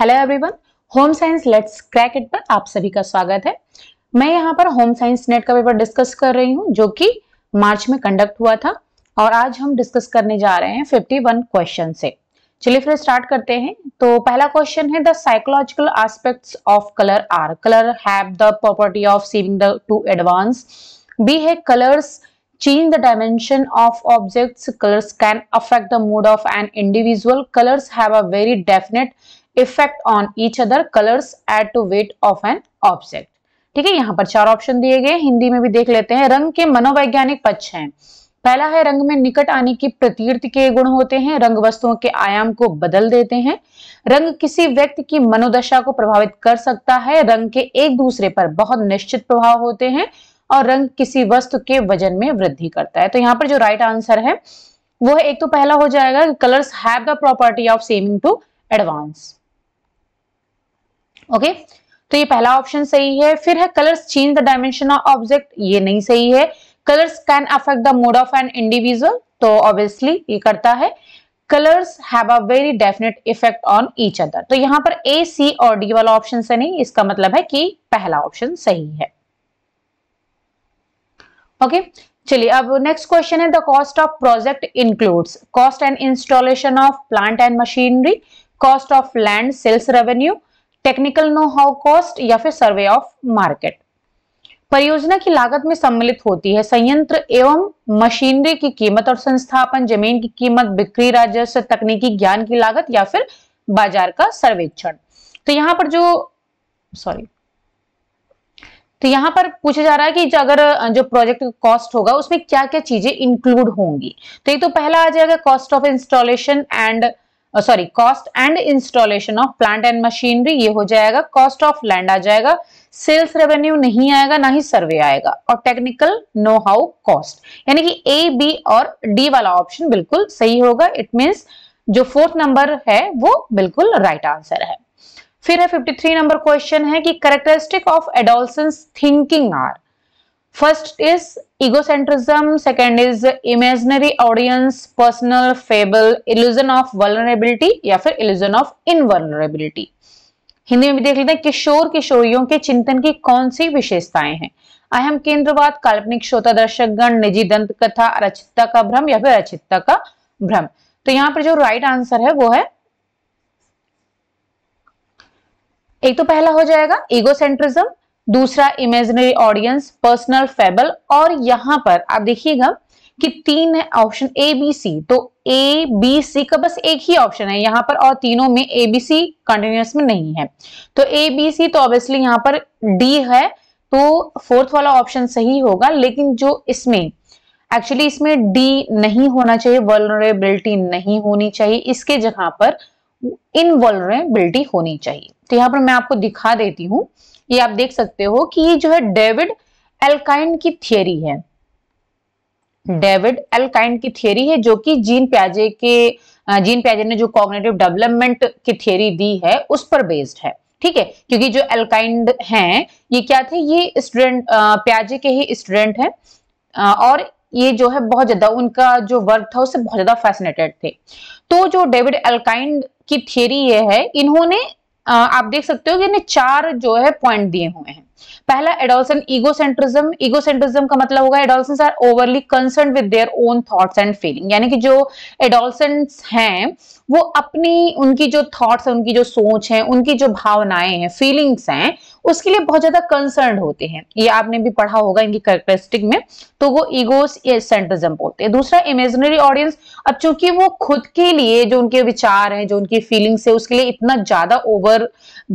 Hello everyone home science let's crack it पर आप सभी का स्वागत है मैं यहाँ पर होम साइंस नेट का पेपर डिस्कस कर रही हूँ जो कि मार्च में कंडक्ट हुआ था और आज हम डिस्कस करने जा रहे हैं 51 क्वेश्चन से चलिए फिर स्टार्ट करते हैं तो पहला क्वेश्चन है the psychological aspects of colour are colour have the property of seeing the to advance be है colours change the dimension of objects colours can affect the mood of an individual colours have a very definite effect on each other colours add to weight of an object ठीक है यहाँ पर चार option दिए गए हिंदी में भी देख लेते हैं रंग के मनोवैज्ञानिक पक्ष हैं पहला है रंग में निकट आने की प्रतीर्थ के गुण होते हैं रंग वस्तुओं के आयाम को बदल देते हैं रंग किसी व्यक्ति की मनोदशा को प्रभावित कर सकता है रंग के एक दूसरे पर बहुत निश्चित प्रभाव होते हैं और रंग किसी वस्तु के वजन में वृद्धि करता है तो यहाँ पर जो राइट आंसर है वो है एक तो पहला हो जाएगा colours have the property of saving to advance okay तो ये पहला ऑप्शन सही है फिर है colours change the dimension of object ये नहीं सही है colours can affect the mood of an individual तो ऑब्वियसली ये करता है colours have a very definite effect on each other तो यहां पर ए सी और डी वाला ऑप्शन से नहीं इसका मतलब है कि पहला ऑप्शन सही है ओके चलिए अब नेक्स्ट क्वेश्चन है the cost of project includes cost and installation of plant and machinery cost of land sales revenue technical know how cost या फिर सर्वे ऑफ मार्केट परियोजना की लागत में सम्मिलित होती है संयंत्र एवं मशीनरी की कीमत और संस्थापन जमीन की कीमत बिक्री राजस्व तकनीकी ज्ञान की लागत या फिर बाजार का सर्वेक्षण तो यहाँ पर जो सॉरी तो यहाँ पर पूछा जा रहा है कि अगर जो प्रोजेक्ट कॉस्ट होगा उसमें क्या क्या चीजें इंक्लूड होंगी तो ये तो पहला आ जाएगा cost of installation and sorry cost and installation of plant and machinery ये हो जाएगा कॉस्ट ऑफ लैंड आ जाएगा सेल्स रेवेन्यू नहीं आएगा ना ही सर्वे आएगा और टेक्निकल नो हाउ कॉस्ट यानी कि ए बी और डी वाला ऑप्शन बिल्कुल सही होगा इट मीन्स जो फोर्थ नंबर है वो बिल्कुल राइट right आंसर है फिर है 53 नंबर क्वेश्चन है कि characteristic of adolescent thinking are first is egocentrism second is imaginary audience personal fable illusion of vulnerability या फिर इल्यूजन ऑफ इनवलनरेबिलिटी हिंदी में भी देख लेते हैं किशोर किशोरियों के चिंतन की कौन सी विशेषताएं हैं अहम केंद्रवाद काल्पनिक श्रोता दर्शकगण निजी दंत कथा अरचितता का भ्रम या फिर अरचितता का भ्रम तो यहाँ पर जो राइट आंसर है वो है एक तो पहला हो जाएगा इगोसेंट्रिज्म दूसरा इमेजनरी ऑडियंस पर्सनल फेबल और यहां पर आप देखिएगा कि तीन है ऑप्शन ए बी सी तो ए बी सी का बस एक ही ऑप्शन है यहां पर और तीनों में ए बी सी कंटिन्यूस में नहीं है तो ए बी सी तो ऑब्वियसली यहां पर डी है तो फोर्थ वाला ऑप्शन सही होगा लेकिन जो इसमें एक्चुअली इसमें डी नहीं होना चाहिए वलरेबिलिटी नहीं होनी चाहिए इसके जगह पर इनवलरेबिलिटी होनी चाहिए तो यहां पर मैं आपको दिखा देती हूं ये आप देख सकते हो कि ये जो है डेविड एलकाइन की थियोरी है डेविड एलकाइन की थियोरी है जो कि जीन प्याजे के जीन प्याजे ने जो कॉग्नेटिव डेवलपमेंट की थियोरी दी है उस पर बेस्ड है ठीक है क्योंकि जो एलकाइंड हैं ये क्या थे ये स्टूडेंट प्याजे के ही स्टूडेंट हैं और ये जो है बहुत ज्यादा उनका जो वर्क था उससे बहुत ज्यादा फैसिनेटेड थे तो जो डेविड एलकाइंड की थियरी ये है इन्होंने आप देख सकते हो कि इन्हें चार जो है पॉइंट दिए हुए हैं पहला एडोल्सन इगोसेंट्रिज्म इगोसेंट्रिज्म का मतलब होगा adolescents are overly concern with their own thoughts and feeling यानी कि जो एडोलसेंट्स हैं वो अपनी उनकी जो थॉट्स हैं उनकी जो सोच है उनकी जो भावनाएं हैं फीलिंग्स हैं उसके लिए बहुत ज्यादा कंसर्न होते हैं ये आपने भी पढ़ा होगा इनकी करेक्टरिस्टिक में तो वो ईगोस सेंट्रिज्म बोलते हैं दूसरा इमेजनरी ऑडियंस अब चूंकि वो खुद के लिए जो उनके विचार हैं जो उनकी फीलिंग्स है उसके लिए इतना ज्यादा ओवर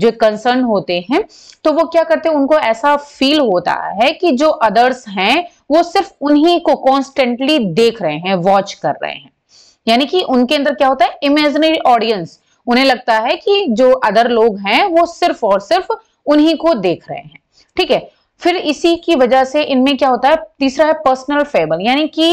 जो कंसर्न होते हैं तो वो क्या करते हैं उनको ऐसा फील होता है कि जो अदर्स हैं वो सिर्फ उन्हीं को कॉन्स्टेंटली देख रहे हैं वॉच कर रहे हैं यानी कि उनके अंदर क्या होता है इमेजनरी ऑडियंस उन्हें लगता है कि जो अदर लोग हैं वो सिर्फ और सिर्फ उन्हीं को देख रहे हैं ठीक है फिर इसी की वजह से इनमें क्या होता है तीसरा है पर्सनल फेबल यानी कि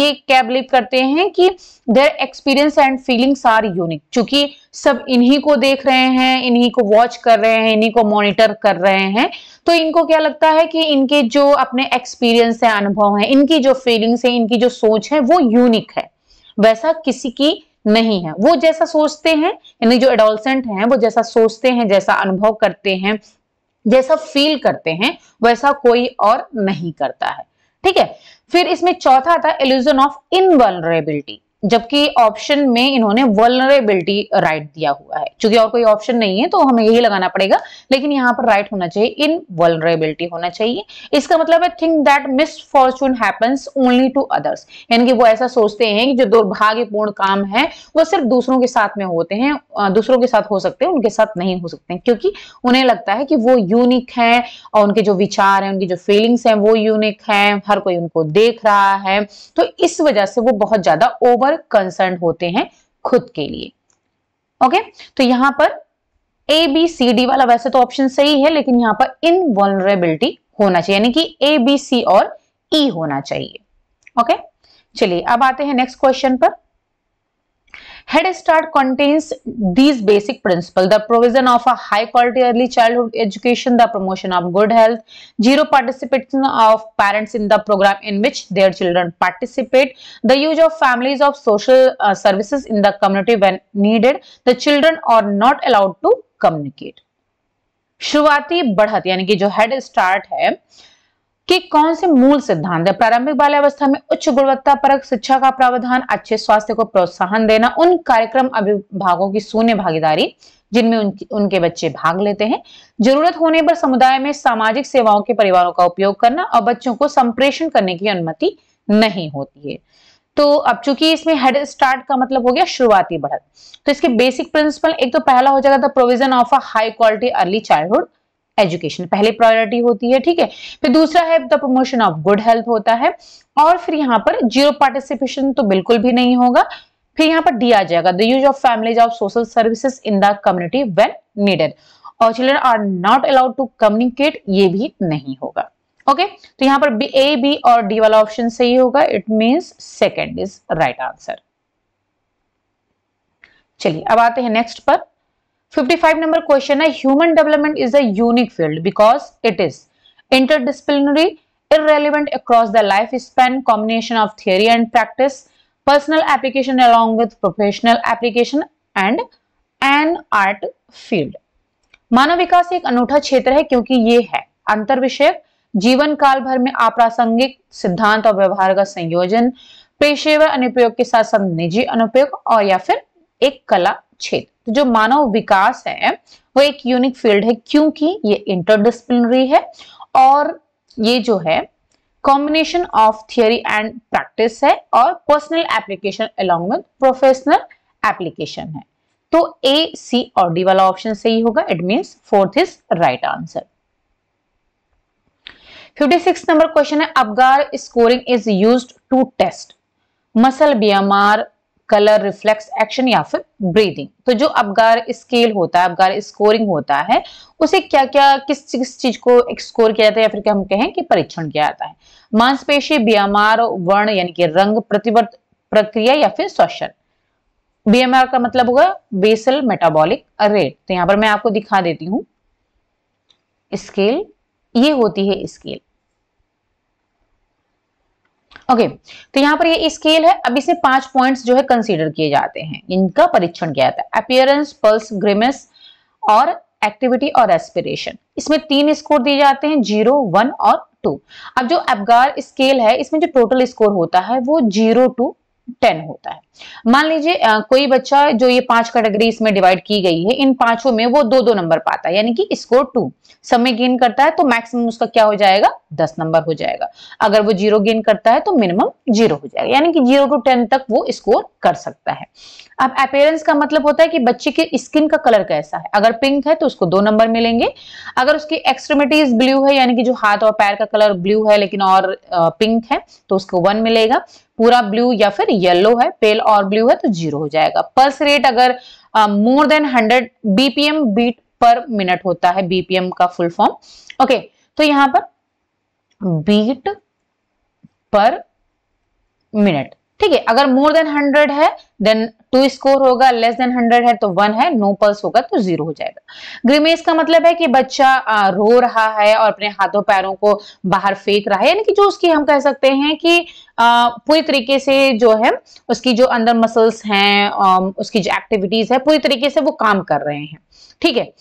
ये क्या बिलीव करते हैं कि their experience and feelings are unique चूंकि सब इन्हीं को देख रहे हैं इन्हीं को वॉच कर रहे हैं इन्हीं को मॉनिटर कर रहे हैं तो इनको क्या लगता है कि इनके जो अपने एक्सपीरियंस है अनुभव है इनकी जो फीलिंग्स है इनकी जो सोच है वो यूनिक है वैसा किसी की नहीं है वो जैसा सोचते हैं यानी जो एडोलसेंट हैं वो जैसा सोचते हैं जैसा अनुभव करते हैं जैसा फील करते हैं वैसा कोई और नहीं करता है ठीक है फिर इसमें चौथा था एल्यूजन ऑफ इनवलरेबिलिटी जबकि ऑप्शन में इन्होंने वलरेबिलिटी राइट दिया हुआ है चूंकि और कोई ऑप्शन नहीं है तो हमें यही लगाना पड़ेगा लेकिन यहाँ पर राइट होना चाहिए इन वलरेबिलिटी होना चाहिए इसका मतलब है think that fortune happens only to others यानी कि वो ऐसा सोचते हैं कि जो दुर्भाग्यपूर्ण काम है वो सिर्फ दूसरों के साथ में होते हैं दूसरों के साथ हो सकते हैं उनके साथ नहीं हो सकते क्योंकि उन्हें लगता है कि वो यूनिक है और उनके जो विचार है उनकी जो फीलिंग्स हैं वो यूनिक है हर कोई उनको देख रहा है तो इस वजह से वो बहुत ज्यादा ओवर पर कंसर्न होते हैं खुद के लिए ओके तो यहां पर ए बी सी डी वाला वैसे तो ऑप्शन सही है लेकिन यहां पर इनवॉलरेबिलिटी होना चाहिए यानी कि ए बी सी और ई e होना चाहिए ओके चलिए अब आते हैं नेक्स्ट क्वेश्चन पर Head Start contains these basic principles, the provision of a high quality early childhood education, the promotion of good health, zero participation of parents in the program in which their children participate, the use of families of social uh, services in the community when needed, the children are not allowed to communicate. शुरुआती बढ़त यानी कि जो head start है कि कौन से मूल सिद्धांत है प्रारंभिक बाल्यावस्था में उच्च गुणवत्ता परक शिक्षा का प्रावधान अच्छे स्वास्थ्य को प्रोत्साहन देना उन कार्यक्रम अभिभावकों की शून्य भागीदारी जिनमें उनके, उनके बच्चे भाग लेते हैं जरूरत होने पर समुदाय में सामाजिक सेवाओं के परिवारों का उपयोग करना और बच्चों को संप्रेषण करने की अनुमति नहीं होती है तो अब चूंकि इसमें हेड स्टार्ट का मतलब हो गया शुरुआती बढ़त तो इसके बेसिक प्रिंसिपल एक तो पहला हो जाएगा the provision of a high quality early childhood education पहले प्रायोरिटी होती है ठीक है फिर दूसरा है the promotion of good health होता है और फिर यहाँ पर जीरो पार्टिसिपेशन तो बिल्कुल भी नहीं होगा फिर यहाँ पर दिया जाएगा the use of families of social services in the community when needed और children are not allowed to communicate ये भी नहीं होगा ओके okay? तो यहाँ पर बी ए बी और डी वाला ऑप्शन सही होगा it means second is right answer चलिए अब आते हैं नेक्स्ट पर 55 नंबर क्वेश्चन है human development is a unique field because it is interdisciplinary irrelevant across the life span combination of theory and practice personal application along with professional application and an art field मानव विकास एक अनूठा क्षेत्र है क्योंकि ये है अंतर विषय जीवन काल भर में अप्रासंगिक सिद्धांत और व्यवहार का संयोजन पेशेवर अनुपयोग के साथ साथ निजी अनुपयोग और या फिर एक कला क्षेत्र तो जो मानव विकास है वो एक यूनिक फील्ड है क्योंकि ये इंटरडिसिप्लिनरी है और ये जो है combination of theory and practice है और personal application along with professional application है तो ए सी और डी वाला ऑप्शन सही होगा it means fourth is right answer 56 number question है Apgar scoring is used to test muscle BMR colour reflex action या फिर ब्रीदिंग तो जो अबगार स्केल होता है अबगार स्कोरिंग होता है उसे क्या क्या किस किस चीज को स्कोर किया जाता है या फिर क्या हम कहें कि परीक्षण किया जाता है मांसपेशी बीएमआर वर्ण यानी कि रंग प्रतिवर्त प्रक्रिया या फिर श्वसन बीएमआर का मतलब होगा बेसल मेटाबॉलिक रेट तो यहां पर मैं आपको दिखा देती हूं स्केल ये होती है स्केल ओके तो यहाँ पर ये स्केल है अब इसे पांच पॉइंट्स जो है कंसीडर किए जाते हैं इनका परीक्षण किया जाता है अपियरेंस पल्स ग्रिमेस और एक्टिविटी और एस्पिरेशन इसमें तीन स्कोर दिए जाते हैं जीरो वन और टू अब जो एबगार स्केल है इसमें जो टोटल स्कोर होता है वो जीरो टू टेन होता है मान लीजिए कोई बच्चा जो ये पांच कैटेगरी इसमें डिवाइड की गई है इन पांचों में वो दो दो नंबर पाता है यानी कि स्कोर टू समय गेन करता है तो मैक्सिमम उसका क्या हो जाएगा दस नंबर हो जाएगा अगर वो जीरो गेन करता है तो मिनिमम जीरो हो जाएगा यानी कि जीरो टू टेन तक वो स्कोर कर सकता है अब अपेयरेंस का मतलब होता है कि बच्चे के स्किन का कलर कैसा है अगर पिंक है तो उसको दो नंबर मिलेंगे अगर उसकी एक्सट्रीमिटीज ब्लू है यानी कि जो हाथ और पैर का कलर ब्लू है लेकिन और पिंक है तो उसको वन मिलेगा पूरा ब्लू या फिर येलो है पेल और ब्लू है तो जीरो हो जाएगा पल्स रेट अगर more than hundred BPM beat per minute होता है बीपीएम का फुल फॉर्म ओके तो यहां पर बीट पर मिनट ठीक है अगर मोर देन हंड्रेड है देन टू स्कोर होगा लेस देन हंड्रेड है तो वन है नो पल्स होगा तो जीरो हो जाएगा ग्रिमेस का मतलब है कि बच्चा रो रहा है और अपने हाथों पैरों को बाहर फेंक रहा है यानी कि जो उसकी हम कह सकते हैं कि पूरी तरीके से जो है उसकी जो अंदर मसल्स हैं उसकी जो एक्टिविटीज है पूरी तरीके से वो काम कर रहे हैं ठीक है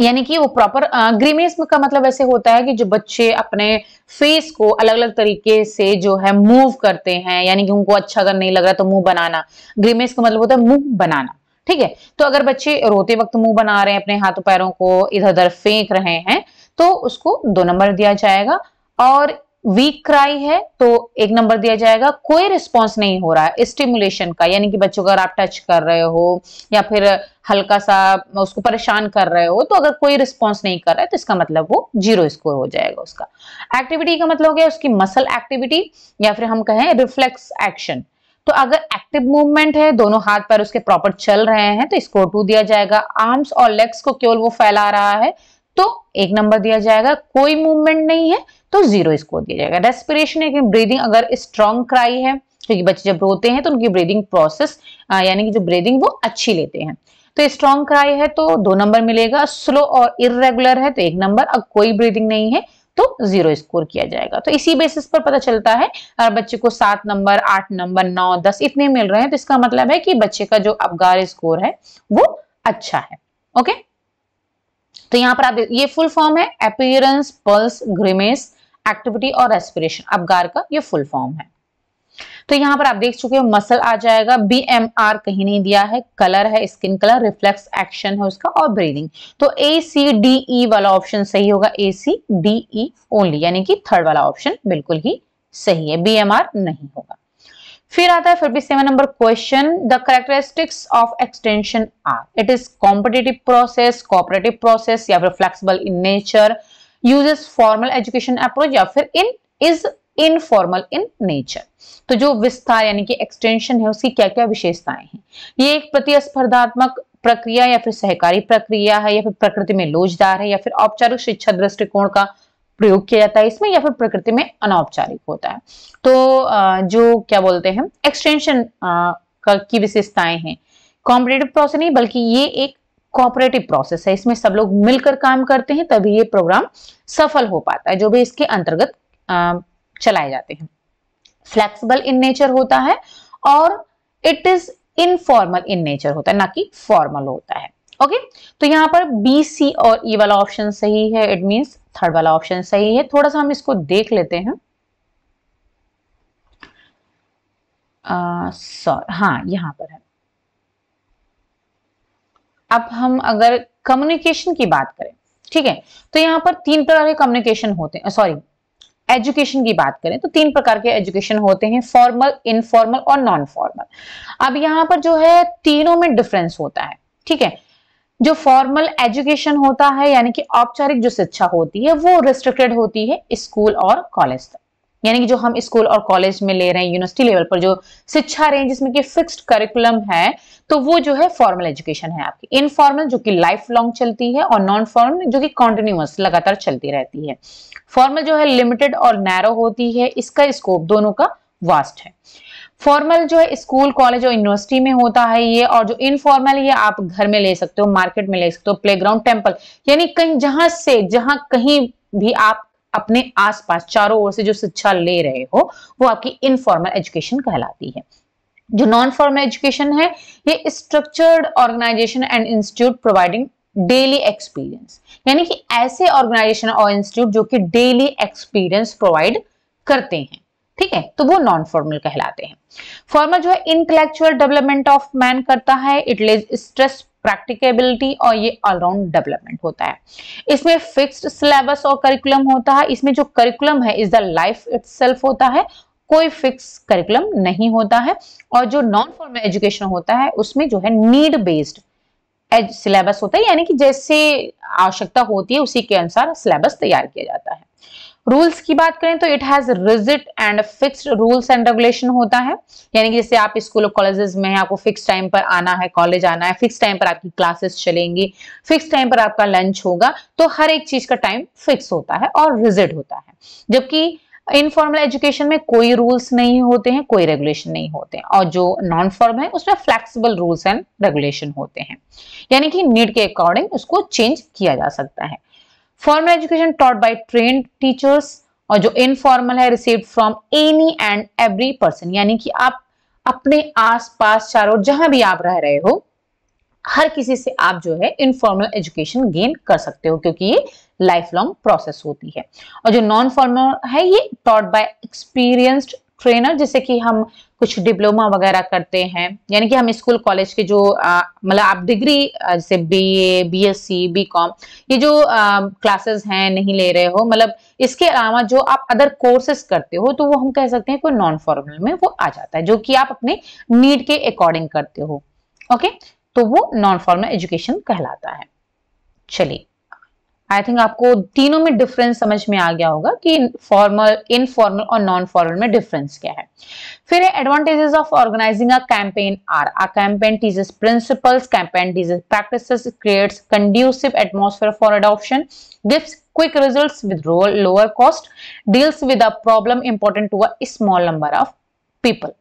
यानी कि वो प्रॉपर ग्रीमेस का मतलब ऐसे होता है कि जो बच्चे अपने फेस को अलग अलग तरीके से जो है मूव करते हैं यानी कि उनको अच्छा अगर नहीं लग रहा तो मुंह बनाना ग्रीमेस का मतलब होता है मुंह बनाना ठीक है तो अगर बच्चे रोते वक्त मुंह बना रहे हैं अपने हाथों पैरों को इधर उधर फेंक रहे हैं तो उसको दो नंबर दिया जाएगा और वीक क्राई है तो एक नंबर दिया जाएगा कोई रिस्पॉन्स नहीं हो रहा है स्टिमुलेशन का यानी कि बच्चों को अगर आप टच कर रहे हो या फिर हल्का सा उसको परेशान कर रहे हो तो अगर कोई रिस्पॉन्स नहीं कर रहा है तो इसका मतलब वो जीरो स्कोर हो जाएगा उसका एक्टिविटी का मतलब हो गया उसकी मसल एक्टिविटी या फिर हम कहें रिफ्लेक्स एक्शन तो अगर एक्टिव मूवमेंट है दोनों हाथ पैर उसके प्रॉपर चल रहे हैं तो स्कोर टू दिया जाएगा आर्म्स और लेग्स को केवल वो फैला रहा है तो एक नंबर दिया जाएगा कोई मूवमेंट नहीं है तो जीरो स्कोर दिया जाएगा रेस्पिरेशन एक ब्रीदिंग अगर स्ट्रॉन्ग क्राई है क्योंकि बच्चे जब रोते हैं तो उनकी ब्रीदिंग प्रोसेस यानी कि जो ब्रीदिंग वो अच्छी लेते हैं तो स्ट्रॉन्ग क्राई है तो दो नंबर मिलेगा स्लो और इरेगुलर है तो एक नंबर अब कोई ब्रीदिंग नहीं है तो जीरो स्कोर किया जाएगा तो इसी बेसिस पर पता चलता है अगर बच्चे को सात नंबर आठ नंबर नौ दस इतने मिल रहे हैं तो इसका मतलब है कि बच्चे का जो अबगार स्कोर है वो अच्छा है ओके तो यहाँ पर आप ये फुल फॉर्म है अपीयरेंस पल्स ग्रिमेस एक्टिविटी और रेस्पिरेशन अबगार का ये फुल फॉर्म है तो यहाँ पर आप देख चुके हो मसल आ जाएगा बी एम आर कहीं नहीं दिया है कलर है स्किन कलर रिफ्लेक्स एक्शन है उसका और ब्रीदिंग तो ए सी डी ई वाला ऑप्शन सही होगा ए सी डी ई ओनली यानी कि थर्ड वाला ऑप्शन बिल्कुल ही सही है बी एम आर नहीं होगा फिर आता है फिर भी seven number question the characteristics of extension are it is competitive process cooperative process या फिर flexible in nature uses formal education approach या फिर in is informal in nature तो जो विस्तार यानी कि एक्सटेंशन है उसकी क्या क्या विशेषताएं हैं ये एक प्रतिस्पर्धात्मक प्रक्रिया या फिर सहकारी प्रक्रिया है या फिर प्रकृति में लोचदार है या फिर औपचारिक शिक्षा दृष्टिकोण का प्रयोग किया जाता है इसमें या फिर प्रकृति में अनौपचारिक होता है तो जो क्या बोलते हैं एक्सटेंशन की विशेषताएं हैं कॉम्पिटेटिव प्रोसेस नहीं बल्कि ये एक कोऑपरेटिव प्रोसेस है इसमें सब लोग मिलकर काम करते हैं तभी ये प्रोग्राम सफल हो पाता है जो भी इसके अंतर्गत चलाए जाते हैं फ्लेक्सिबल इन नेचर होता है और it is informal in nature होता है ना कि फॉर्मल होता है ओके तो यहाँ पर बी सी और ई e वाला ऑप्शन सही है इट मीन थर्ड वाला ऑप्शन सही है थोड़ा सा हम इसको देख लेते हैं सॉरी uh, हाँ यहां पर है अब हम अगर कम्युनिकेशन की बात करें ठीक है तो यहां पर तीन प्रकार के कम्युनिकेशन होते हैं सॉरी एजुकेशन की बात करें तो तीन प्रकार के एजुकेशन होते हैं फॉर्मल इनफॉर्मल और नॉन फॉर्मल अब यहां पर जो है तीनों में डिफरेंस होता है ठीक है जो फॉर्मल एजुकेशन होता है यानी कि औपचारिक जो शिक्षा होती है वो रिस्ट्रिक्टेड होती है स्कूल और कॉलेज तक यानी कि जो हम स्कूल और कॉलेज में ले रहे हैं यूनिवर्सिटी लेवल पर जो शिक्षा हैं जिसमें कि फिक्स्ड करिकुलम है तो वो जो है फॉर्मल एजुकेशन है आपकी इनफॉर्मल जो कि लाइफ लॉन्ग चलती है और नॉन फॉर्मल जो कि कॉन्टिन्यूस लगातार चलती रहती है फॉर्मल जो है लिमिटेड और नैरो होती है इसका स्कोप दोनों का वास्ट है फॉर्मल जो है स्कूल कॉलेज और यूनिवर्सिटी में होता है ये और जो इनफॉर्मल ये आप घर में ले सकते हो मार्केट में ले सकते हो प्लेग्राउंड टेम्पल यानी कहीं जहां से जहां कहीं भी आप अपने आसपास चारों ओर से जो शिक्षा ले रहे हो वो आपकी इनफॉर्मल एजुकेशन कहलाती है जो नॉन फॉर्मल एजुकेशन है ये structured organisation and institute providing daily experience यानी कि ऐसे ऑर्गेनाइजेशन और इंस्टीट्यूट जो कि डेली एक्सपीरियंस प्रोवाइड करते हैं ठीक है तो वो नॉन फॉर्मल कहलाते हैं फॉर्मल जो है इंटेलेक्चुअल डेवलपमेंट ऑफ मैन करता है इट लेज स्ट्रेस प्रैक्टिकेबिलिटी और ये ऑलराउंड डेवलपमेंट होता है इसमें फिक्स्ड सिलेबस और करिकुलम होता है इसमें जो करिकुलम है इज द लाइफ इट होता है कोई फिक्स करिकुलम नहीं होता है और जो नॉन फॉर्मल एजुकेशन होता है उसमें जो है नीड बेस्ड सिलेबस होता है यानी कि जैसे आवश्यकता होती है उसी के अनुसार सिलेबस तैयार किया जाता है रूल्स की बात करें तो it has rigid and fixed rules and regulation होता है यानी कि जैसे आप स्कूल और कॉलेजेस में आपको फिक्स टाइम पर आना है कॉलेज आना है फिक्स टाइम पर आपकी क्लासेस चलेंगी फिक्स टाइम पर आपका लंच होगा तो हर एक चीज का टाइम फिक्स होता है और रिजिट होता है जबकि इनफॉर्मल एजुकेशन में कोई रूल्स नहीं होते हैं कोई रेगुलेशन नहीं होते हैं और जो नॉन फॉर्मल है उसमें फ्लेक्सिबल रूल्स एंड रेगुलेशन होते हैं यानी कि नीड के अकॉर्डिंग उसको चेंज किया जा सकता है formal education taught by train teachers और जो इनफॉर्मल है receive from any and every person यानी कि आप अपने आस पास चारों जहां भी आप रह रहे हो हर किसी से आप जो है इनफॉर्मल एजुकेशन गेन कर सकते हो क्योंकि ये लाइफ लॉन्ग प्रोसेस होती है और जो नॉन फॉर्मल है ये टॉट बाय एक्सपीरियंस्ड ट्रेनर जैसे कि हम कुछ डिप्लोमा वगैरह करते हैं यानी कि हम स्कूल कॉलेज के जो मतलब आप डिग्री जैसे B A B S C B com ये जो क्लासेस हैं नहीं ले रहे हो मतलब इसके अलावा जो आप अदर कोर्सेस करते हो तो वो हम कह सकते हैं कोई नॉन फॉर्मल में वो आ जाता है जो कि आप अपने नीड के अकॉर्डिंग करते हो ओके तो वो नॉन फॉर्मल एजुकेशन कहलाता है चलिए आई थिंक आपको तीनों में डिफरेंस समझ में आ गया होगा कि फॉर्मल इनफॉर्मल और नॉन फॉर्मल में डिफरेंस क्या है फिर advantages of organising a campaign are a campaign teaches principles campaign teaches practices creates conducive atmosphere for adoption gives quick results with lower cost deals with a problem important to a small number of people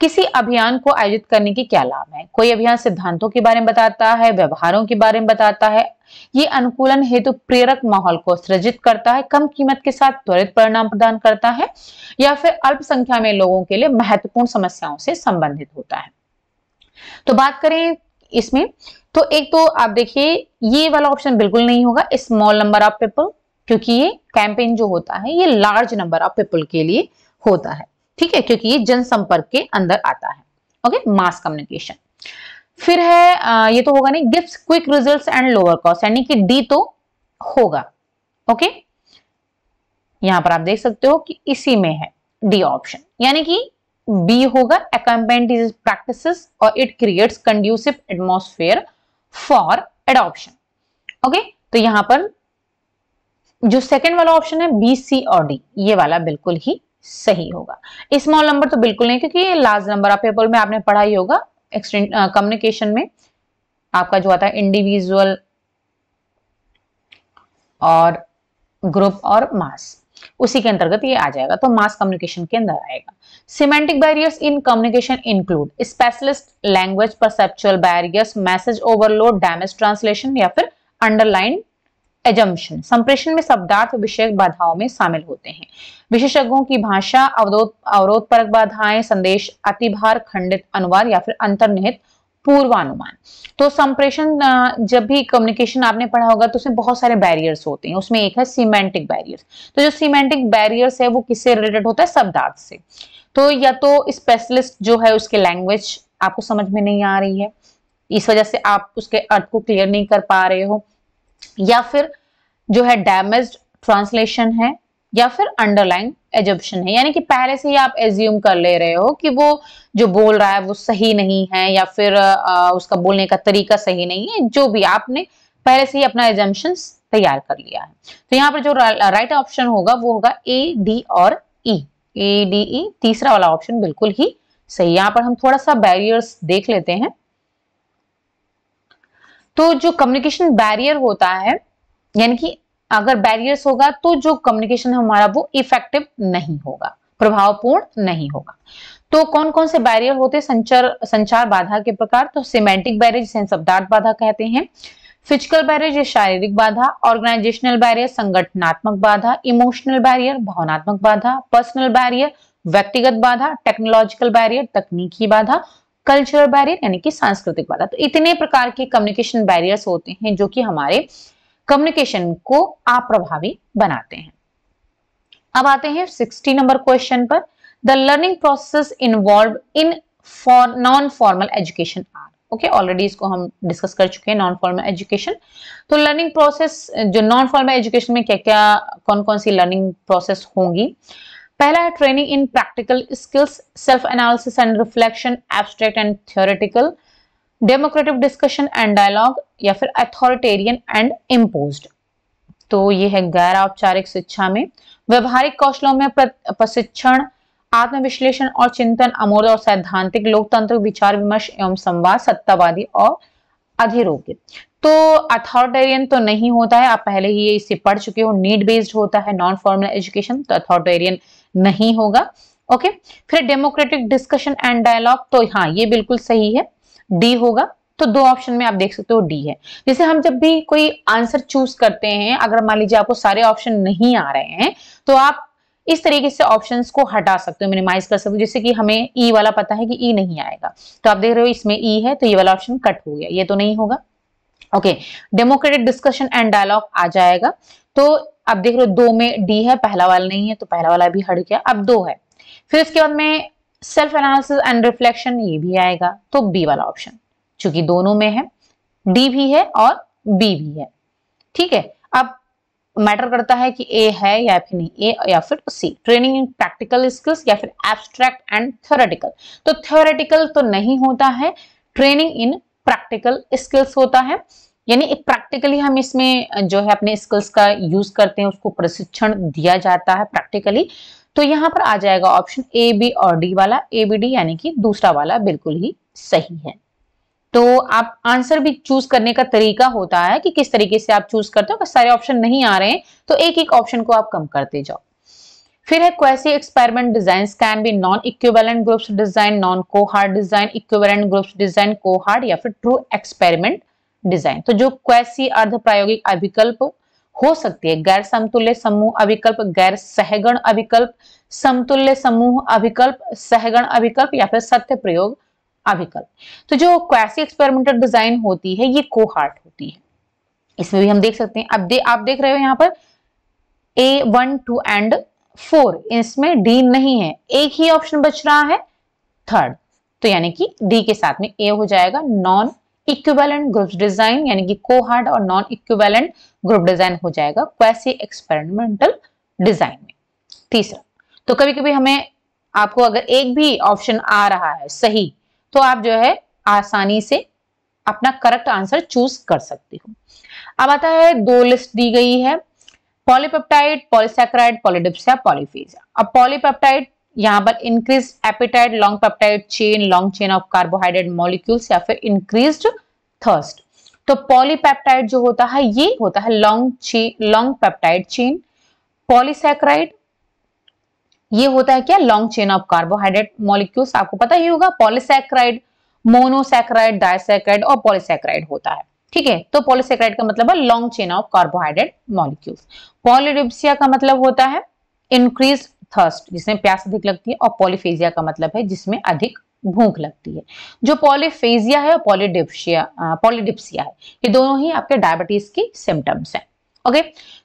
किसी अभियान को आयोजित करने के क्या लाभ है कोई अभियान सिद्धांतों के बारे में बताता है व्यवहारों के बारे में बताता है ये अनुकूलन हेतु तो प्रेरक माहौल को सृजित करता है कम कीमत के साथ त्वरित परिणाम प्रदान करता है या फिर अल्प संख्या में लोगों के लिए महत्वपूर्ण समस्याओं से संबंधित होता है तो बात करें इसमें तो एक तो आप देखिए ये वाला ऑप्शन बिल्कुल नहीं होगा स्मॉल नंबर ऑफ पीपल क्योंकि ये कैंपेन जो होता है ये लार्ज नंबर ऑफ पीपल के लिए होता है ठीक है क्योंकि ये जनसंपर्क के अंदर आता है ओके मास कम्युनिकेशन फिर है ये तो होगा नहीं gift quick result and lower cost यानी कि डी तो होगा ओके यहां पर आप देख सकते हो कि इसी में है डी ऑप्शन यानी कि बी होगा अकम्पेंट प्रैक्टिस और it creates conducive atmosphere for adoption okay तो यहां पर जो सेकंड वाला ऑप्शन है बी सी और डी ये वाला बिल्कुल ही सही होगा स्मॉल नंबर तो बिल्कुल नहीं क्योंकि ये लार्ज नंबर आप पेपर में आपने पढ़ा ही होगा कम्युनिकेशन में आपका जो आता है इंडिविजुअल और ग्रुप और मास उसी के अंतर्गत ये आ जाएगा तो मास कम्युनिकेशन के अंदर आएगा semantic barriers in communication include specialist language perceptual barriers message overload damage translation या फिर अंडरलाइन एजम्पन संप्रेषण में शब्दार्थ विषय बाधाओं में शामिल होते हैं विशेषज्ञों की भाषा अवरोध अवरोध परक बाधाएं संदेश अतिभार खंडित अनुवाद या फिर अंतर्निहित पूर्वानुमान तो संप्रेषण जब भी कम्युनिकेशन आपने पढ़ा होगा तो उसमें बहुत सारे बैरियर्स होते हैं उसमें एक है सीमेंटिक बैरियर्स तो जो सीमेंटिक बैरियर्स है वो किससे रिलेटेड होता है शब्दार्थ से तो या तो स्पेशलिस्ट जो है उसके लैंग्वेज आपको समझ में नहीं आ रही है इस वजह से आप उसके अर्थ को क्लियर नहीं कर पा रहे हो या फिर जो है डैमेज ट्रांसलेशन है या फिर अंडरलाइन एजप्शन है यानी कि पहले से ही आप एज्यूम कर ले रहे हो कि वो जो बोल रहा है वो सही नहीं है या फिर आ, उसका बोलने का तरीका सही नहीं है जो भी आपने पहले से ही अपना एजम्पन तैयार कर लिया है तो यहाँ पर जो राइट ऑप्शन होगा वो होगा ए डी और ई ए डी ई तीसरा वाला ऑप्शन बिल्कुल ही सही यहाँ पर हम थोड़ा सा बैरियर्स देख लेते हैं तो जो कम्युनिकेशन बैरियर होता है यानी कि अगर बैरियर्स होगा तो जो कम्युनिकेशन हमारा वो इफेक्टिव नहीं होगा प्रभावपूर्ण नहीं होगा तो कौन कौन से बैरियर होते संचार संचार बाधा के प्रकार तो सिमेंटिक बैरियर जिसे शब्दार्थ बाधा कहते हैं फिजिकल बैरियर या शारीरिक बाधा ऑर्गेनाइजेशनल बैरियर संगठनात्मक बाधा इमोशनल बैरियर भावनात्मक बाधा पर्सनल बैरियर व्यक्तिगत बाधा टेक्नोलॉजिकल बैरियर तकनीकी बाधा कल्चरल बैरियर यानी कि सांस्कृतिक बाधा तो इतने प्रकार के कम्युनिकेशन बैरियर्स होते हैं जो कि हमारे कम्युनिकेशन को अप्रभावी बनाते हैं अब आते हैं सिक्सटी नंबर क्वेश्चन पर the learning process involve in for non formal education are okay already इसको हम डिस्कस कर चुके हैं नॉन फॉर्मल एजुकेशन तो लर्निंग प्रोसेस जो नॉन फॉर्मल एजुकेशन में क्या क्या कौन कौन सी लर्निंग प्रोसेस होंगी पहला है training in practical skills self analysis and reflection abstract and theoretical democratic discussion and dialogue या फिर अथॉरिटेरियन एंड इम्पोज तो ये है गैर औपचारिक शिक्षा में व्यवहारिक कौशलों में प्रशिक्षण आत्मविश्लेषण और चिंतन अमूल और सैद्धांतिक लोकतंत्र विचार विमर्श एवं संवाद सत्तावादी और अधिरोग्य तो अथॉरिटेरियन तो नहीं होता है आप पहले ही इसे पढ़ चुके हो नीड बेस्ड होता है नॉन फॉर्मल एजुकेशन तो अथॉरिटेरियन नहीं होगा ओके फिर डेमोक्रेटिक डिस्कशन एंड डायलॉग तो हाँ ये बिल्कुल सही है डी होगा तो दो ऑप्शन में आप देख सकते हो डी है जैसे हम जब भी कोई आंसर चूज करते हैं अगर मान लीजिए आपको सारे ऑप्शन नहीं आ रहे हैं तो आप इस तरीके से ऑप्शंस को हटा सकते हो मिनिमाइज कर सकते हो जैसे कि हमें ई e वाला पता है कि ई e नहीं आएगा तो आप देख रहे हो इसमें ई e है तो ये वाला ऑप्शन कट हो गया ये तो नहीं होगा okay democratic discussion and dialogue आ जाएगा तो अब देख लो दो में डी है पहला वाला नहीं है तो पहला वाला भी हट गया अब दो है फिर इसके बाद में सेल्फ एनालिसिस एंड रिफ्लेक्शन ये भी आएगा तो बी वाला ऑप्शन चूंकि दोनों में है डी भी है और बी भी है ठीक है अब मैटर करता है कि ए है या फिर नहीं ए या फिर C training in practical skills या फिर एब्स्ट्रैक्ट एंड थ्योरेटिकल तो थ्योरेटिकल तो नहीं होता है ट्रेनिंग इन प्रैक्टिकल स्किल्स होता है यानी प्रैक्टिकली हम इसमें जो है अपने स्किल्स का यूज करते हैं उसको प्रशिक्षण दिया जाता है प्रैक्टिकली तो यहाँ पर आ जाएगा ऑप्शन ए बी और डी वाला ए बी डी यानी कि दूसरा वाला बिल्कुल ही सही है तो आप आंसर भी चूज करने का तरीका होता है कि किस तरीके से आप चूज करते हो अगर सारे ऑप्शन नहीं आ रहे हैं तो एक एक ऑप्शन को आप कम करते जाओ फिर है quasi experiment design can be non equivalent groups design non cohort design equivalent groups design cohort या फिर ट्रू एक्सपेरिमेंट डिजाइन तो जो क्वैसी अर्ध प्रायोगिक अभिकल्प हो सकती है गैर समतुल्य समूह अभिकल्प गैर सहगण अभिकल्प समतुल्य समूह अभिकल्प सहगण अभिकल्प या फिर सत्य प्रयोग अभिकल्प तो जो क्वैसी एक्सपेरिमेंटल डिजाइन होती है ये कोहार्ट होती है इसमें भी हम देख सकते हैं अब दे, आप देख रहे हो यहाँ पर A one two and four इसमें डी नहीं है एक ही ऑप्शन बच रहा है थर्ड तो यानी कि डी के साथ में ए हो जाएगा नॉन इक्विवेलेंट ग्रुप डिजाइन यानी कि कोहार्ड और नॉन इक्विवेलेंट ग्रुप डिजाइन हो जाएगा क्वैसी एक्सपेरिमेंटल डिजाइन में तीसरा तो कभी कभी हमें आपको अगर एक भी ऑप्शन आ रहा है सही तो आप जो है आसानी से अपना करेक्ट आंसर चूज कर सकते हो अब आता है दो लिस्ट दी गई है पॉलीपेप्टाइड पॉलीसेक्राइड पॉलीडिप्सिया पॉलीफेज अब पॉलीपेप्टाइड यहाँ पर increase a peptide long peptide chain long chain of carbohydrate molecules या फिर इंक्रीज थर्स्ट तो पॉलीपेप्टाइड जो होता है ये होता है long chain long peptide chain polysaccharide ये होता है क्या long chain of carbohydrate molecules आपको पता ही होगा पॉलीसेक्राइड मोनोसेक्राइड डायसेक्राइड और पॉलीसेक्राइड होता है ठीक है तो पॉलीसेक्राइड का मतलब है long chain of carbohydrate molecules polydipsia का मतलब होता है इंक्रीज थर्स्ट जिसमें प्यास अधिक लगती है और पॉलीफेजिया का मतलब है जिसमें अधिक भूख लगती है जो पॉलीफेजिया है और पॉलीडिप्सिया पॉलीडिप्सिया है ये दोनों ही आपके डायबिटीज की सिम्टम्स हैं ओके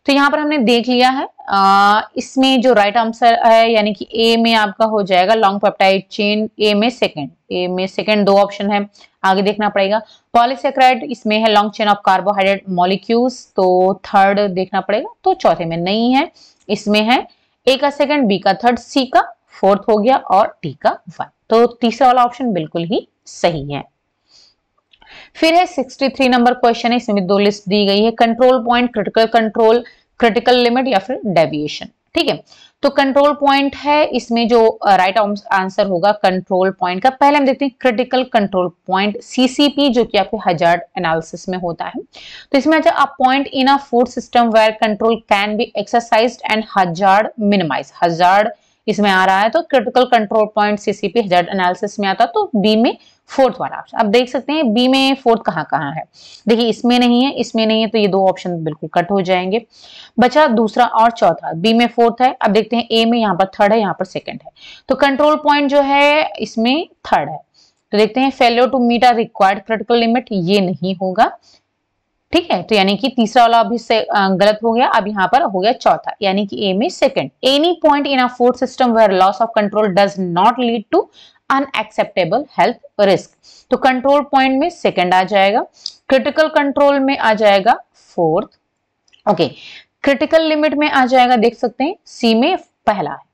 तो यहाँ पर हमने देख लिया है आ, इसमें जो राइट आंसर है यानी कि ए में आपका हो जाएगा लॉन्ग पेप्टाइड चेन ए में सेकंड ए में सेकंड दो ऑप्शन है आगे देखना पड़ेगा पॉलीसेक्राइड इसमें है long chain of carbohydrate molecules तो थर्ड देखना पड़ेगा तो चौथे में नहीं है इसमें है ए का सेकंड बी का थर्ड सी का फोर्थ हो गया और डी का वन तो तीसरा वाला ऑप्शन बिल्कुल ही सही है फिर है 63 नंबर क्वेश्चन है इसमें दो लिस्ट दी गई है control point critical control critical limit या फिर डेविएशन ठीक है तो कंट्रोल पॉइंट है इसमें जो राइट right आंसर होगा कंट्रोल पॉइंट का पहले हम देखते हैं क्रिटिकल कंट्रोल पॉइंट सीसीपी जो कि आपके हजार्ड एनालिसिस में होता है तो इसमें अच्छा आप point in a food system where control can be exercise and hazard minimize hazard इसमें आ रहा है तो critical control point CCP hazard analysis में आता तो बी में फोर्थ वाला ऑप्शन आप देख सकते हैं बी में फोर्थ कहाँ कहाँ है देखिए इसमें नहीं है इसमें नहीं है तो ये दो ऑप्शन बिल्कुल कट हो जाएंगे बचा दूसरा और चौथा बी में फोर्थ है अब देखते हैं ए में यहाँ पर थर्ड है यहाँ पर सेकेंड है तो कंट्रोल पॉइंट जो है इसमें थर्ड है तो देखते हैं fellow to meet are required critical limit ये नहीं होगा ठीक है तो यानी कि तीसरा वाला अभी से गलत हो गया अब यहाँ पर हो गया चौथा यानी कि ए में second any point in a fourth system where loss of control does not lead to unacceptable health risk तो कंट्रोल पॉइंट में सेकंड आ जाएगा क्रिटिकल कंट्रोल में आ जाएगा फोर्थ ओके क्रिटिकल लिमिट में आ जाएगा देख सकते हैं सी में पहला है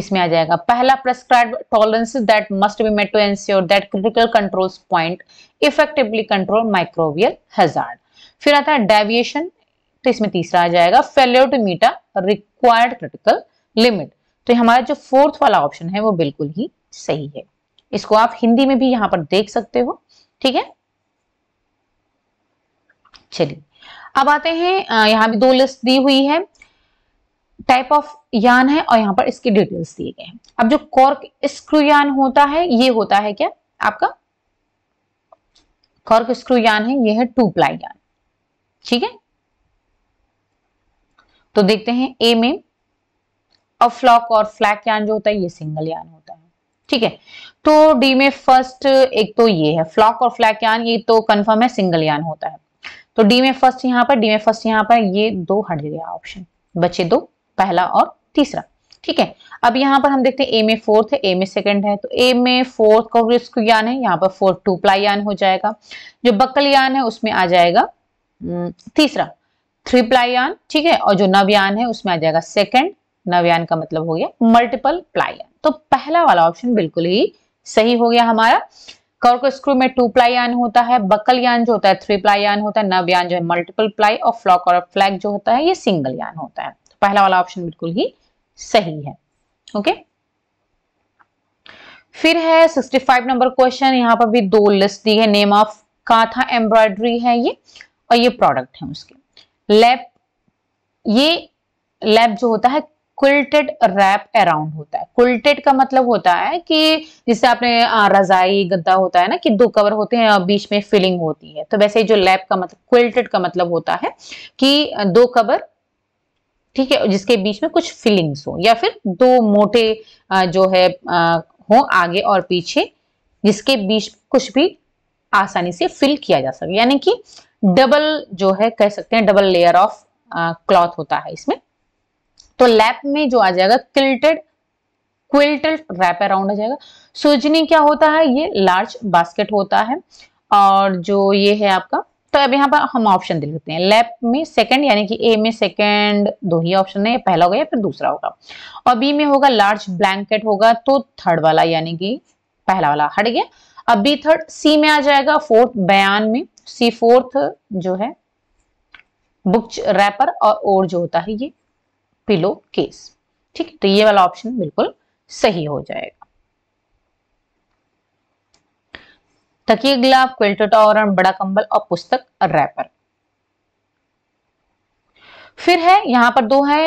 इसमें आ जाएगा पहला prescribe tolerance that must be met to ensure that critical controls point effectively control microbial hazard फिर आता है डेविएशन तो इसमें तीसरा आ जाएगा failure to meet a required critical limit तो हमारा जो फोर्थ वाला ऑप्शन है वो बिल्कुल ही सही है इसको आप हिंदी में भी यहां पर देख सकते हो ठीक है चलिए अब आते हैं यहां भी दो लिस्ट दी हुई है टाइप ऑफ यान है और यहां पर इसके डिटेल्स दिए गए हैं अब जो कॉर्क स्क्रू यान होता है ये होता है क्या आपका कॉर्क स्क्रू यान है ये है टू प्लाई यान ठीक है तो देखते हैं ए में अ फ्लॉक और फ्लैक यान जो होता है ये सिंगल यान होता है ठीक है तो डी में फर्स्ट एक तो ये है फ्लॉक और फ्लैक यान ये तो कंफर्म है सिंगल यान होता है तो डी में फर्स्ट यहाँ पर डी में फर्स्ट यहाँ पर ये दो हट गया ऑप्शन बचे दो पहला और तीसरा ठीक है अब यहाँ पर हम देखते हैं ए में फोर्थ है ए में सेकंड है तो ए में फोर्थ को रिस्क यान है यहाँ पर फोर्थ टू प्लाई यान हो जाएगा जो बक्कल यान है उसमें आ जाएगा हम्म, तीसरा थ्री प्लाई यान ठीक है और जो नवयान है उसमें आ जाएगा सेकंड नवयान का मतलब हो गया मल्टीपल प्लाई यान तो पहला वाला ऑप्शन बिल्कुल ही सही हो गया हमारा कर्क स्क्रू में टू प्लाई यान होता है बकल यान जो होता है थ्री प्लाई यान होता है नव यान जो है मल्टीपल प्लाई और फ्लॉक और फ्लैग जो होता है ये सिंगल यान होता है तो पहला वाला ऑप्शन बिल्कुल ही सही है ओके फिर है 65 नंबर क्वेश्चन यहाँ पर भी दो लिस्ट दी है नेम ऑफ काथा एम्ब्रॉयडरी है ये और ये प्रोडक्ट है उसके लैब ये लैब जो होता है क्विल्टेड रैप अराउंड होता है क्विल्टेड का मतलब होता है कि जिससे आपने रजाई गद्दा होता है ना कि दो कवर होते हैं और बीच में फिलिंग होती है तो वैसे जो लैप का मतलब क्विल्टेड का मतलब होता है कि दो कवर ठीक है जिसके बीच में कुछ फिलिंग्स हो या फिर दो मोटे जो है हो आगे और पीछे जिसके बीच कुछ भी आसानी से फिल किया जा सके यानी कि डबल जो है कह सकते हैं डबल लेयर ऑफ क्लॉथ होता है इसमें तो लैप में जो आ जाएगा क्विल्टेड क्विल्टेड रैप अराउंड आ जाएगा सोजनी क्या होता है ये लार्ज बास्केट होता है और जो ये है आपका तो अब यहाँ पर हम ऑप्शन दे देते हैं लेप में सेकंड यानी कि ए में सेकंड दो ही ऑप्शन है पहला होगा या फिर दूसरा होगा और बी में होगा लार्ज ब्लैंकेट होगा तो थर्ड वाला यानी कि पहला वाला हट गया अब बी थर्ड सी में आ जाएगा फोर्थ बयान में सी फोर्थ जो है बुक रैपर और और जो होता है ये पिलो केस ठीक तो ये वाला ऑप्शन बिल्कुल सही हो जाएगा तकिए ग्लाफ क्विल्टेड आवरण बड़ा कंबल और पुस्तक रैपर फिर है यहां पर दो है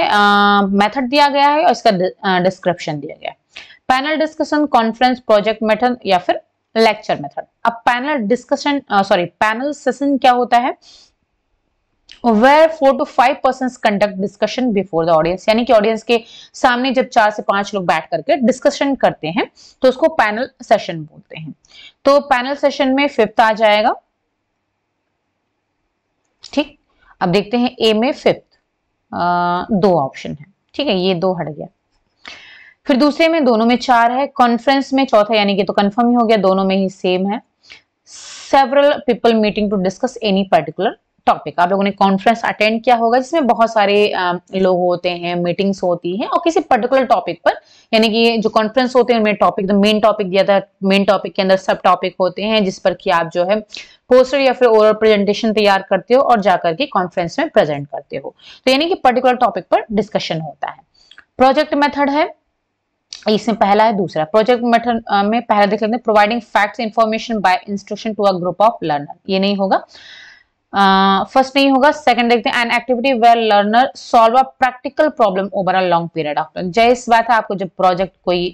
मेथड दिया गया है और इसका डिस्क्रिप्शन दिया गया है panel discussion conference project method या फिर लेक्चर मेथड अब panel discussion sorry panel session क्या होता है where four to five person conduct discussion before the audience यानी कि ऑडियंस के सामने जब चार से पांच लोग बैठ करके डिस्कशन करते हैं तो उसको पैनल सेशन बोलते हैं तो पैनल सेशन में फिफ्थ आ जाएगा ठीक अब देखते हैं ए में फिफ्थ दो ऑप्शन है ठीक है ये दो हट गया फिर दूसरे में दोनों में चार है कॉन्फ्रेंस में चौथा यानी कि तो कंफर्म ही हो गया दोनों में ही सेम है several people meeting to discuss any particular topic आप लोगों ने कॉन्फ्रेंस अटेंड किया होगा जिसमें बहुत सारे लोग होते हैं मीटिंग्स होती हैं और किसी पर्टिकुलर टॉपिक पर यानी कि जो कॉन्फ्रेंस होते हैं उनमें टॉपिक तो मेन टॉपिक दिया था मेन टॉपिक के अंदर सब टॉपिक होते हैं जिस पर कि आप जो है पोस्टर या फिर ओवरऑल प्रेजेंटेशन तैयार करते हो और जाकर के कॉन्फ्रेंस में प्रेजेंट करते हो तो यानी कि पर्टिकुलर टॉपिक पर डिस्कशन होता है प्रोजेक्ट मेथड है इसमें पहला है दूसरा प्रोजेक्ट मेथड में पहला देख लेते हैं providing facts information by instruction to a group of learner ये नहीं होगा फर्स्ट नहीं होगा सेकंड देखते हैं an activity well learner solve a practical problem over a long period of time जय इस बात है आपको जब प्रोजेक्ट कोई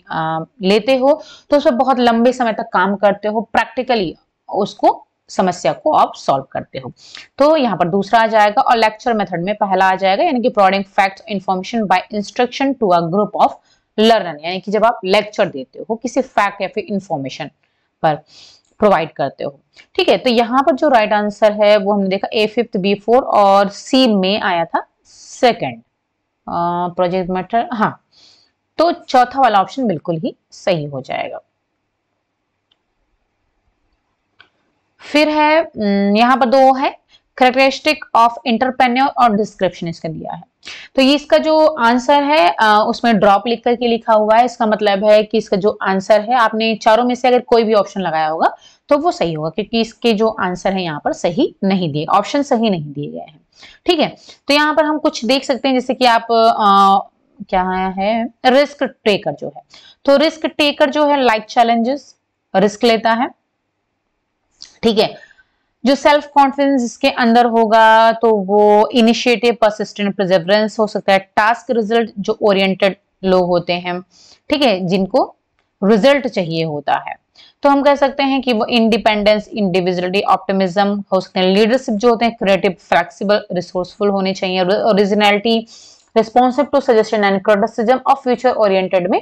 लेते हो तो उसमें बहुत लंबे समय तक काम करते हो प्रैक्टिकली उसको समस्या को आप सॉल्व करते हो तो यहाँ पर दूसरा आ जाएगा और लेक्चर मेथड में पहला आ जाएगा यानी कि providing fact information by instruction to a group of learner यानी कि जब आप लेक्चर देते हो किसी फैक्ट या फिर इंफॉर्मेशन पर प्रोवाइड करते हो ठीक है तो यहाँ पर जो राइट right आंसर है वो हमने देखा ए फिफ्थ बी फोर और सी में आया था सेकेंड प्रोजेक्ट मैटर हाँ तो चौथा वाला ऑप्शन बिल्कुल ही सही हो जाएगा फिर है हम्म, यहां पर दो है करेक्टरिस्टिक ऑफ इंटरप्रेन्योर और डिस्क्रिप्शन इसका दिया है तो ये इसका जो आंसर है आ, उसमें ड्रॉप लिख करके लिखा हुआ है इसका मतलब है कि इसका जो आंसर है आपने चारों में से अगर कोई भी ऑप्शन लगाया होगा तो वो सही होगा क्योंकि इसके जो आंसर है यहाँ पर सही नहीं दिए ऑप्शन सही नहीं दिए गए हैं ठीक है तो यहाँ पर हम कुछ देख सकते हैं जैसे कि आप आ, क्या है रिस्क टेकर जो है तो रिस्क टेकर जो है लाइक चैलेंजेस रिस्क लेता है ठीक है जो सेल्फ कॉन्फिडेंस इसके अंदर होगा तो वो इनिशिएटिव परसिस्टेंट प्रिजर्वरेंस हो सकता है टास्क रिजल्ट जो ओरिएंटेड लोग होते हैं ठीक है जिनको रिजल्ट चाहिए होता है तो हम कह सकते हैं कि वो इंडिपेंडेंस इंडिविजुअलिटी ऑप्टिमिज्म हो सकते हैं लीडरशिप जो होते हैं क्रिएटिव फ्लेक्सिबल रिसोर्सफुल होने चाहिए originality responsive to suggestion and criticism और फ्यूचर ओरिएंटेड में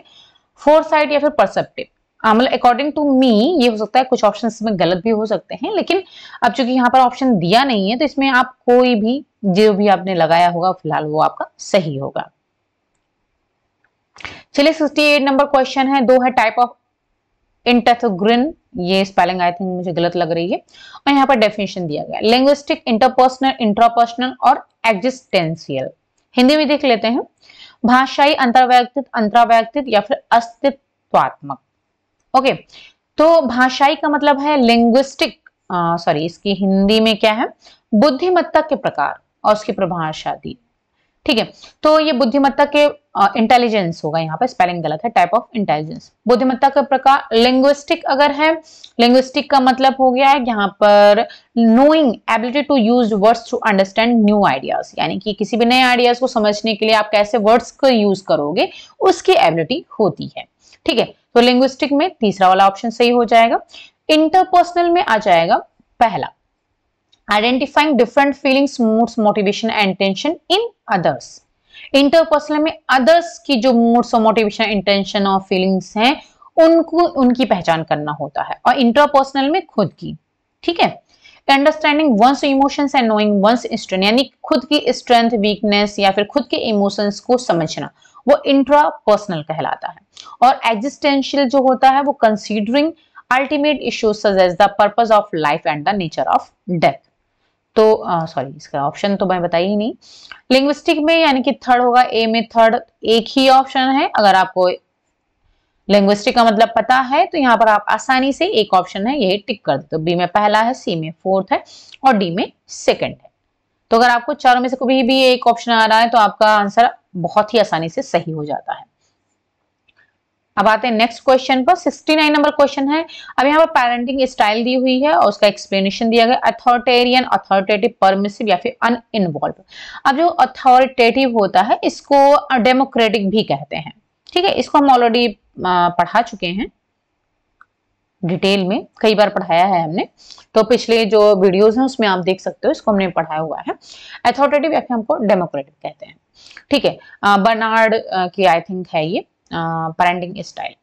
फोरसाइट या फिर परसेप्टिव हाँ, मतलब अकॉर्डिंग टू मी ये हो सकता है कुछ ऑप्शन इसमें गलत भी हो सकते हैं लेकिन अब चूंकि यहाँ पर ऑप्शन दिया नहीं है तो इसमें आप कोई भी जो भी आपने लगाया होगा फिलहाल वो आपका सही होगा चलिए 68 नंबर क्वेश्चन है दो है टाइप ऑफ इंटेथोग्रिन ये स्पेलिंग आई थिंक मुझे गलत लग रही है और यहाँ पर डेफिनेशन दिया गया लिंग्विस्टिक इंटरपर्सनल इंट्रापर्सनल और एग्जिस्टेंशियल हिंदी में देख लेते हैं भाषाई अंतर्वैयक्तिक अंतरावैयक्तिक या फिर अस्तित्वात्मक ओके तो भाषाई का मतलब है लिंग्विस्टिक सॉरी इसकी हिंदी में क्या है बुद्धिमत्ता के प्रकार और उसकी परिभाषा दी ठीक है तो ये बुद्धिमत्ता के इंटेलिजेंस होगा यहाँ पर स्पेलिंग गलत है टाइप ऑफ इंटेलिजेंस बुद्धिमत्ता का प्रकार लिंग्विस्टिक अगर है लिंग्विस्टिक का मतलब हो गया है यहाँ पर knowing ability to use words to understand new ideas यानी कि किसी भी नए आइडियाज को समझने के लिए आप कैसे वर्ड्स को यूज करोगे उसकी एबिलिटी होती है ठीक है तो लिंग्विस्टिक में तीसरा वाला ऑप्शन सही हो जाएगा इंटरपर्सनल में आ जाएगा पहला identifying different feelings moods motivation and tension in others interpersonal में अदर्स की जो मूड्स और मोटिवेशन इंटेंशन और फीलिंग्स हैं उनको उनकी पहचान करना होता है और इंटरपर्सनल में खुद की ठीक है understanding one's emotions and knowing one's strength यानी खुद की स्ट्रेंथ वीकनेस या फिर खुद के इमोशंस को समझना वो इंट्रा पर्सनल कहलाता है और एग्जिस्टेंशियल जो होता है वो considering ultimate issues as the purpose of life and the nature of death तो सॉरी इसका ऑप्शन तो मैं बताई ही नहीं लिंग्विस्टिक में यानी कि थर्ड होगा ए में थर्ड एक ही ऑप्शन है अगर आपको लिंग्विस्टिक का मतलब पता है तो यहाँ पर आप आसानी से एक ऑप्शन है यही टिक कर दो बी तो में पहला है सी में फोर्थ है और डी में सेकंड है तो अगर आपको चारों में से कभी भी एक ऑप्शन आ रहा है तो आपका आंसर बहुत ही आसानी से सही हो जाता है अब आते हैं नेक्स्ट क्वेश्चन पर 69 नंबर क्वेश्चन है अब यहाँ पर पेरेंटिंग स्टाइल दी हुई है और उसका एक्सप्लेनेशन दिया गया अथॉरिटेरियन अथॉरिटेटिव परमिसिव या फिर अन इन्वॉल्व अब जो अथॉरिटेटिव होता है इसको डेमोक्रेटिक भी कहते हैं ठीक है इसको हम ऑलरेडी पढ़ा चुके हैं डिटेल में कई बार पढ़ाया है हमने तो पिछले जो वीडियोस हैं उसमें आप देख सकते हो इसको हमने पढ़ाया हुआ है अथॉरिटेटिव या फिर हमको डेमोक्रेटिक कहते हैं ठीक है बर्नार्ड की आई थिंक है ये पेरेंटिंग स्टाइल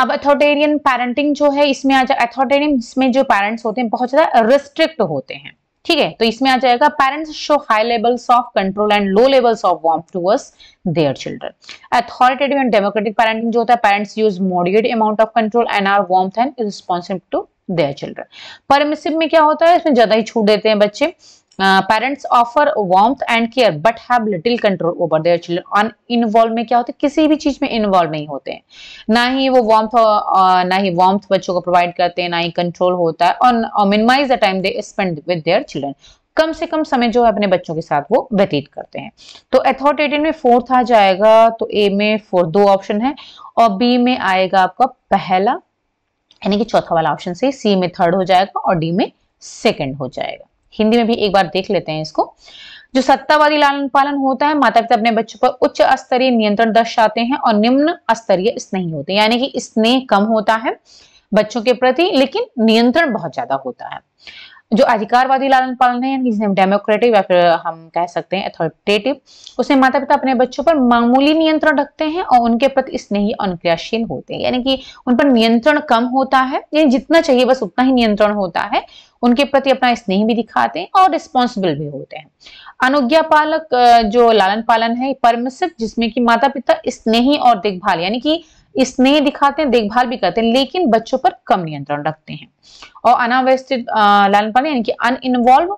अब अथॉरिटेरियन पेरेंटिंग जो है इसमें आ जाए अथॉरिटेरियन जिसमें जो पेरेंट्स होते हैं बहुत ज्यादा रिस्ट्रिक्ट होते हैं ठीक है तो इसमें आ जाएगा parents show high levels of control and low levels of warm towards their children authoritative and democratic parenting जो होता है parents use moderate amount of control and are warm and responsive to their children permissive में क्या होता है इसमें ज्यादा ही छूट देते हैं बच्चे parents uh, offer offer and care but have little control over their children uninvolved में क्या होते हैं किसी भी चीज में इन्वॉल्व नहीं होते हैं ना ही वो वार्म uh, ना ही वार्म्थ बच्चों को प्रोवाइड करते हैं ना ही कंट्रोल होता है और minimize the time they spend with their children कम से कम समय जो है अपने बच्चों के साथ वो व्यतीत करते हैं तो एथोटेटिन में फोर्थ आ जाएगा तो ए में फोर दो ऑप्शन है और बी में आएगा आपका पहला यानी कि चौथा वाला ऑप्शन सही सी में थर्ड हो जाएगा और डी में सेकेंड हो जाएगा हिंदी में भी एक बार देख लेते हैं इसको जो सत्तावादी लालन पालन होता है माता पिता अपने बच्चों पर उच्च स्तरीय नियंत्रण दर्शाते हैं और निम्न स्तरीय स्नेह होते हैं यानी कि स्नेह कम होता है बच्चों के प्रति लेकिन नियंत्रण बहुत ज्यादा होता है जो अधिकारवादी लालन पालन है जिसे हम डेमोक्रेटिक या फिर हम कह सकते हैं अथॉरिटेटिव उसमें माता पिता अपने बच्चों पर मामूली नियंत्रण रखते हैं और उनके प्रति स्नेही अनुक्रियाशील होते हैं यानी कि उन पर नियंत्रण कम होता है यानी जितना चाहिए बस उतना ही नियंत्रण होता है उनके प्रति अपना स्नेह भी दिखाते हैं और रिस्पॉन्सिबल भी होते हैं अनुज्ञा पालक जो लालन पालन है परमिसिव जिसमें कि माता पिता स्नेही और देखभाल यानी कि स्नेह दिखाते हैं देखभाल भी करते हैं लेकिन बच्चों पर कम नियंत्रण रखते हैं और अनावस्थित लालन पालन यानी कि अन इन्वॉल्व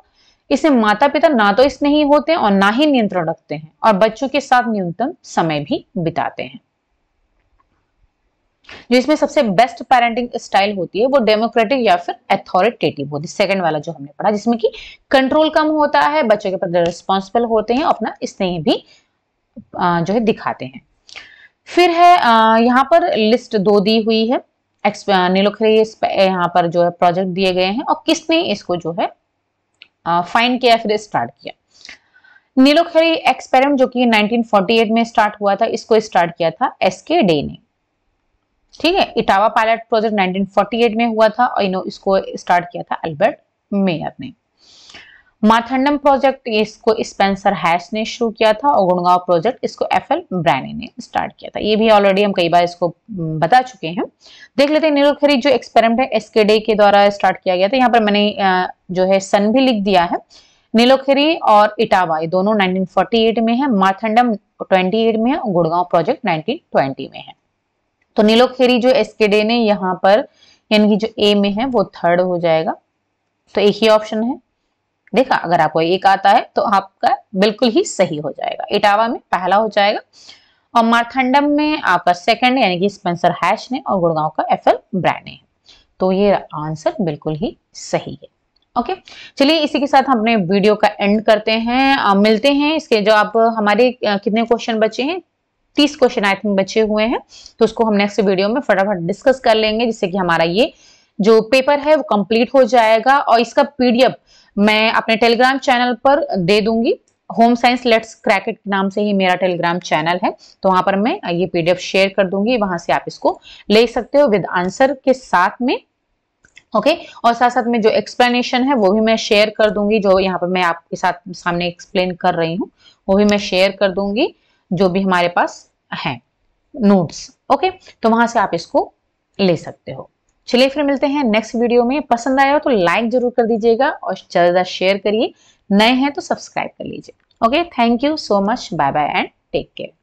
इसे माता पिता ना तो स्नेही होते हैं और ना ही नियंत्रण रखते हैं और बच्चों के साथ न्यूनतम समय भी बिताते हैं जो इसमें सबसे बेस्ट पेरेंटिंग स्टाइल होती है वो डेमोक्रेटिक या फिर अथॉरिटेटिव होती है सेकंड वाला जो हमने पढ़ा जिसमें कि कंट्रोल कम होता है बच्चों के प्रति रिस्पॉन्सिबल होते हैं अपना स्नेह भी जो है दिखाते हैं फिर है यहाँ पर लिस्ट दो दी हुई है यहाँ पर जो है प्रोजेक्ट दिए गए हैं और किसने इसको जो है फाइंड किया फिर स्टार्ट किया नीलोखरी एक्सपेरिमेंट जो कि 1948 में स्टार्ट हुआ था इसको स्टार्ट किया था एस के डे ने ठीक है इटावा पायलट प्रोजेक्ट 1948 में हुआ था और इसको स्टार्ट किया था अल्बर्ट मेयर ने माथंडम प्रोजेक्ट इसको स्पेंसर हैश ने शुरू किया था और गुड़गांव प्रोजेक्ट इसको एफ एल ब्रैनी ने स्टार्ट किया था ये भी ऑलरेडी हम कई बार इसको हम्म, बता चुके हैं देख लेते हैं निरुखरी जो एक्सपेरिमेंट है एसके डे के द्वारा स्टार्ट किया गया था यहाँ पर मैंने जो है सन भी लिख दिया है नीलोखेरी और इटावा ये दोनों 1948 में है माथंडम 28 में है और गुड़गांव प्रोजेक्ट 1920 में है तो नीलोखेरी जो एसके डे ने यहाँ पर यानी कि जो ए में है वो थर्ड हो जाएगा तो एक ही ऑप्शन है देखा अगर आपको एक आता है तो आपका बिल्कुल ही सही हो जाएगा इटावा में पहला हो जाएगा और मारथंडम में आपका सेकंड यानी कि स्पेंसर हैश ने और गुड़गांव का एफ एल ब्रांड तो ये आंसर बिल्कुल ही सही है ओके चलिए इसी के साथ हम अपने वीडियो का एंड करते हैं आ, मिलते हैं इसके जो आप हमारे कितने क्वेश्चन बचे हैं तीस क्वेश्चन आई थिंक बचे हुए हैं तो उसको हम नेक्स्ट वीडियो में फटाफट डिस्कस कर लेंगे जिससे कि हमारा ये जो पेपर है वो कंप्लीट हो जाएगा और इसका पीडीएफ मैं अपने टेलीग्राम चैनल पर दे दूंगी होम साइंस लेट्स क्रैकेट नाम से ही मेरा टेलीग्राम चैनल है तो वहां पर मैं ये पीडीएफ शेयर कर दूंगी वहां से आप इसको ले सकते हो विद आंसर के साथ में ओके okay? और साथ साथ में जो एक्सप्लेनेशन है वो भी मैं शेयर कर दूंगी जो यहाँ पर मैं आपके साथ सामने एक्सप्लेन कर रही हूँ वो भी मैं शेयर कर दूंगी जो भी हमारे पास है नोट्स ओके okay? तो वहां से आप इसको ले सकते हो चलिए फिर मिलते हैं नेक्स्ट वीडियो में पसंद आया हो तो लाइक जरूर कर दीजिएगा और ज़्यादा शेयर करिए नए हैं तो सब्सक्राइब कर लीजिए okay thank you so much bye bye and take care